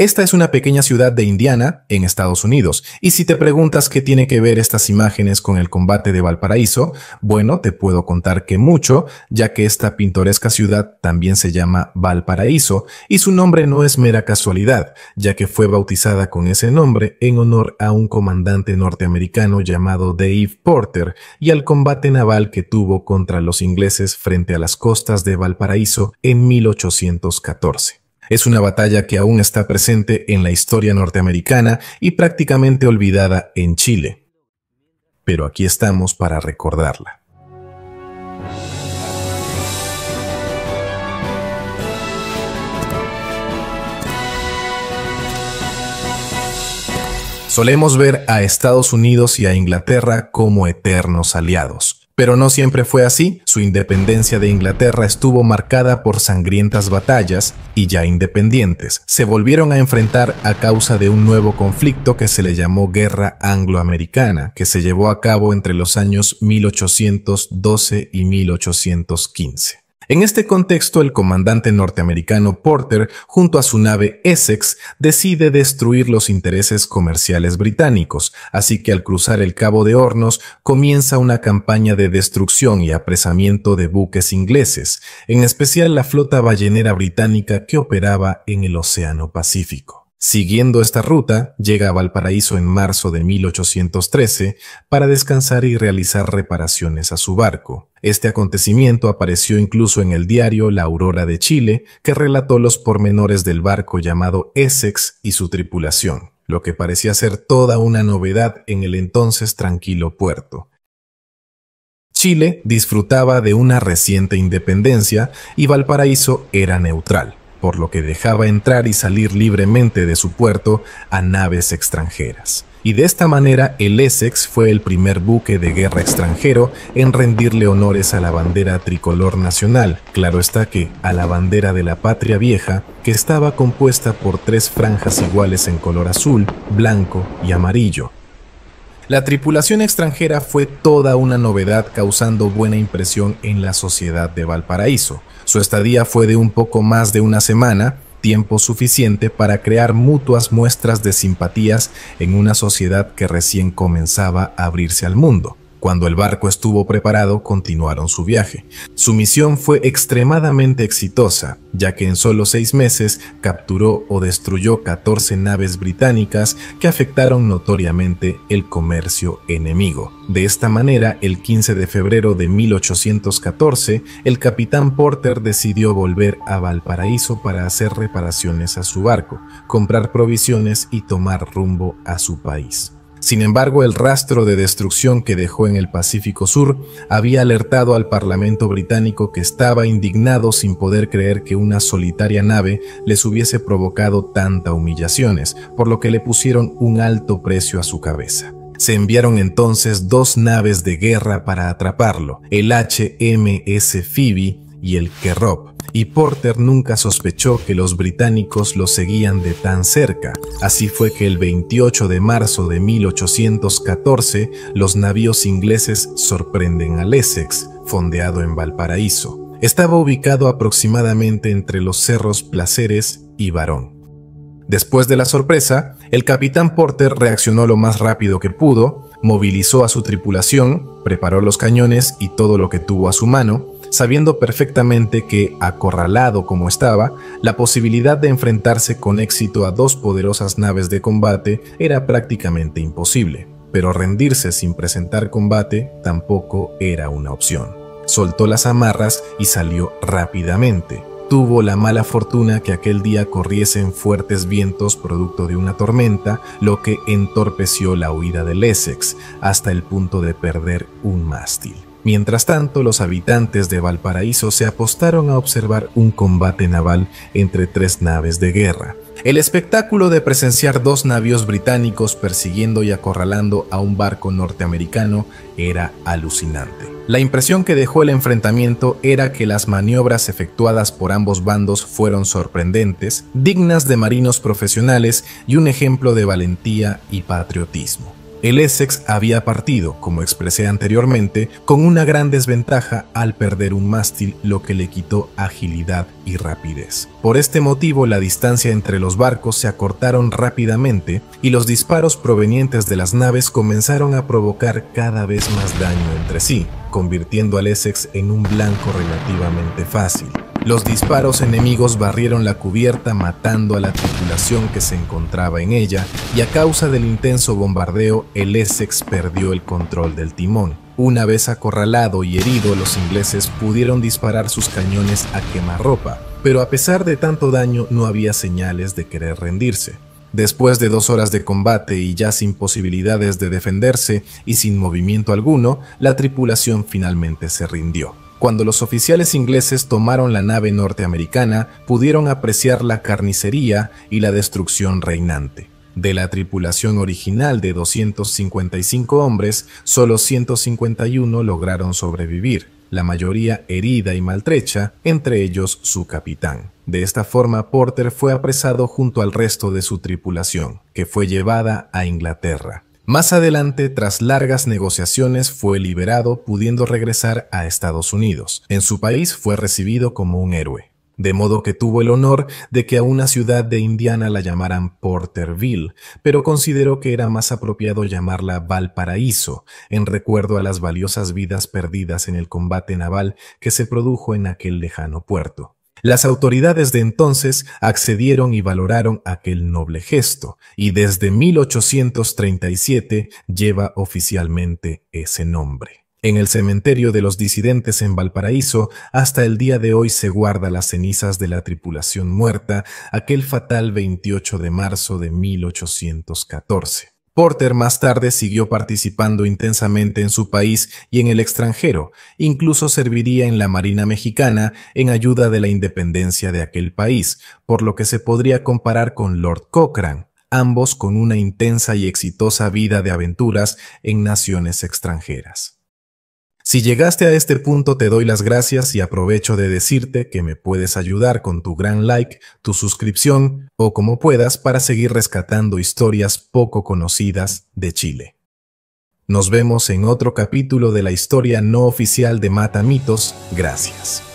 Esta es una pequeña ciudad de Indiana, en Estados Unidos, y si te preguntas qué tiene que ver estas imágenes con el combate de Valparaíso, bueno, te puedo contar que mucho, ya que esta pintoresca ciudad también se llama Valparaíso, y su nombre no es mera casualidad, ya que fue bautizada con ese nombre en honor a un comandante norteamericano llamado Dave Porter y al combate naval que tuvo contra los ingleses frente a las costas de Valparaíso en 1814. Es una batalla que aún está presente en la historia norteamericana y prácticamente olvidada en Chile. Pero aquí estamos para recordarla. Solemos ver a Estados Unidos y a Inglaterra como eternos aliados pero no siempre fue así, su independencia de Inglaterra estuvo marcada por sangrientas batallas y ya independientes, se volvieron a enfrentar a causa de un nuevo conflicto que se le llamó Guerra Angloamericana, que se llevó a cabo entre los años 1812 y 1815. En este contexto, el comandante norteamericano Porter, junto a su nave Essex, decide destruir los intereses comerciales británicos, así que al cruzar el Cabo de Hornos comienza una campaña de destrucción y apresamiento de buques ingleses, en especial la flota ballenera británica que operaba en el Océano Pacífico. Siguiendo esta ruta, llega a Valparaíso en marzo de 1813 para descansar y realizar reparaciones a su barco. Este acontecimiento apareció incluso en el diario La Aurora de Chile, que relató los pormenores del barco llamado Essex y su tripulación, lo que parecía ser toda una novedad en el entonces tranquilo puerto. Chile disfrutaba de una reciente independencia y Valparaíso era neutral por lo que dejaba entrar y salir libremente de su puerto a naves extranjeras. Y de esta manera el Essex fue el primer buque de guerra extranjero en rendirle honores a la bandera tricolor nacional, claro está que a la bandera de la patria vieja, que estaba compuesta por tres franjas iguales en color azul, blanco y amarillo, la tripulación extranjera fue toda una novedad causando buena impresión en la sociedad de Valparaíso, su estadía fue de un poco más de una semana, tiempo suficiente para crear mutuas muestras de simpatías en una sociedad que recién comenzaba a abrirse al mundo. Cuando el barco estuvo preparado, continuaron su viaje. Su misión fue extremadamente exitosa, ya que en solo seis meses capturó o destruyó 14 naves británicas que afectaron notoriamente el comercio enemigo. De esta manera, el 15 de febrero de 1814, el capitán Porter decidió volver a Valparaíso para hacer reparaciones a su barco, comprar provisiones y tomar rumbo a su país. Sin embargo, el rastro de destrucción que dejó en el Pacífico Sur había alertado al Parlamento británico que estaba indignado sin poder creer que una solitaria nave les hubiese provocado tanta humillaciones, por lo que le pusieron un alto precio a su cabeza. Se enviaron entonces dos naves de guerra para atraparlo, el HMS Phoebe y el Kerrop, y Porter nunca sospechó que los británicos lo seguían de tan cerca. Así fue que el 28 de marzo de 1814 los navíos ingleses sorprenden al Essex, fondeado en Valparaíso. Estaba ubicado aproximadamente entre los cerros Placeres y Barón. Después de la sorpresa, el capitán Porter reaccionó lo más rápido que pudo, movilizó a su tripulación, preparó los cañones y todo lo que tuvo a su mano, sabiendo perfectamente que, acorralado como estaba, la posibilidad de enfrentarse con éxito a dos poderosas naves de combate era prácticamente imposible, pero rendirse sin presentar combate tampoco era una opción. Soltó las amarras y salió rápidamente, tuvo la mala fortuna que aquel día corriesen fuertes vientos producto de una tormenta, lo que entorpeció la huida del Essex hasta el punto de perder un mástil. Mientras tanto, los habitantes de Valparaíso se apostaron a observar un combate naval entre tres naves de guerra. El espectáculo de presenciar dos navíos británicos persiguiendo y acorralando a un barco norteamericano era alucinante. La impresión que dejó el enfrentamiento era que las maniobras efectuadas por ambos bandos fueron sorprendentes, dignas de marinos profesionales y un ejemplo de valentía y patriotismo. El Essex había partido, como expresé anteriormente, con una gran desventaja al perder un mástil, lo que le quitó agilidad y rapidez. Por este motivo, la distancia entre los barcos se acortaron rápidamente y los disparos provenientes de las naves comenzaron a provocar cada vez más daño entre sí, convirtiendo al Essex en un blanco relativamente fácil. Los disparos enemigos barrieron la cubierta matando a la tripulación que se encontraba en ella y a causa del intenso bombardeo el Essex perdió el control del timón. Una vez acorralado y herido los ingleses pudieron disparar sus cañones a quemarropa, pero a pesar de tanto daño no había señales de querer rendirse. Después de dos horas de combate y ya sin posibilidades de defenderse y sin movimiento alguno, la tripulación finalmente se rindió. Cuando los oficiales ingleses tomaron la nave norteamericana, pudieron apreciar la carnicería y la destrucción reinante. De la tripulación original de 255 hombres, solo 151 lograron sobrevivir, la mayoría herida y maltrecha, entre ellos su capitán. De esta forma, Porter fue apresado junto al resto de su tripulación, que fue llevada a Inglaterra. Más adelante, tras largas negociaciones, fue liberado pudiendo regresar a Estados Unidos. En su país fue recibido como un héroe, de modo que tuvo el honor de que a una ciudad de Indiana la llamaran Porterville, pero consideró que era más apropiado llamarla Valparaíso, en recuerdo a las valiosas vidas perdidas en el combate naval que se produjo en aquel lejano puerto. Las autoridades de entonces accedieron y valoraron aquel noble gesto, y desde 1837 lleva oficialmente ese nombre. En el cementerio de los disidentes en Valparaíso, hasta el día de hoy se guarda las cenizas de la tripulación muerta aquel fatal 28 de marzo de 1814. Porter más tarde siguió participando intensamente en su país y en el extranjero, incluso serviría en la Marina Mexicana en ayuda de la independencia de aquel país, por lo que se podría comparar con Lord Cochrane, ambos con una intensa y exitosa vida de aventuras en naciones extranjeras. Si llegaste a este punto te doy las gracias y aprovecho de decirte que me puedes ayudar con tu gran like, tu suscripción o como puedas para seguir rescatando historias poco conocidas de Chile. Nos vemos en otro capítulo de la historia no oficial de Mata Mitos. Gracias.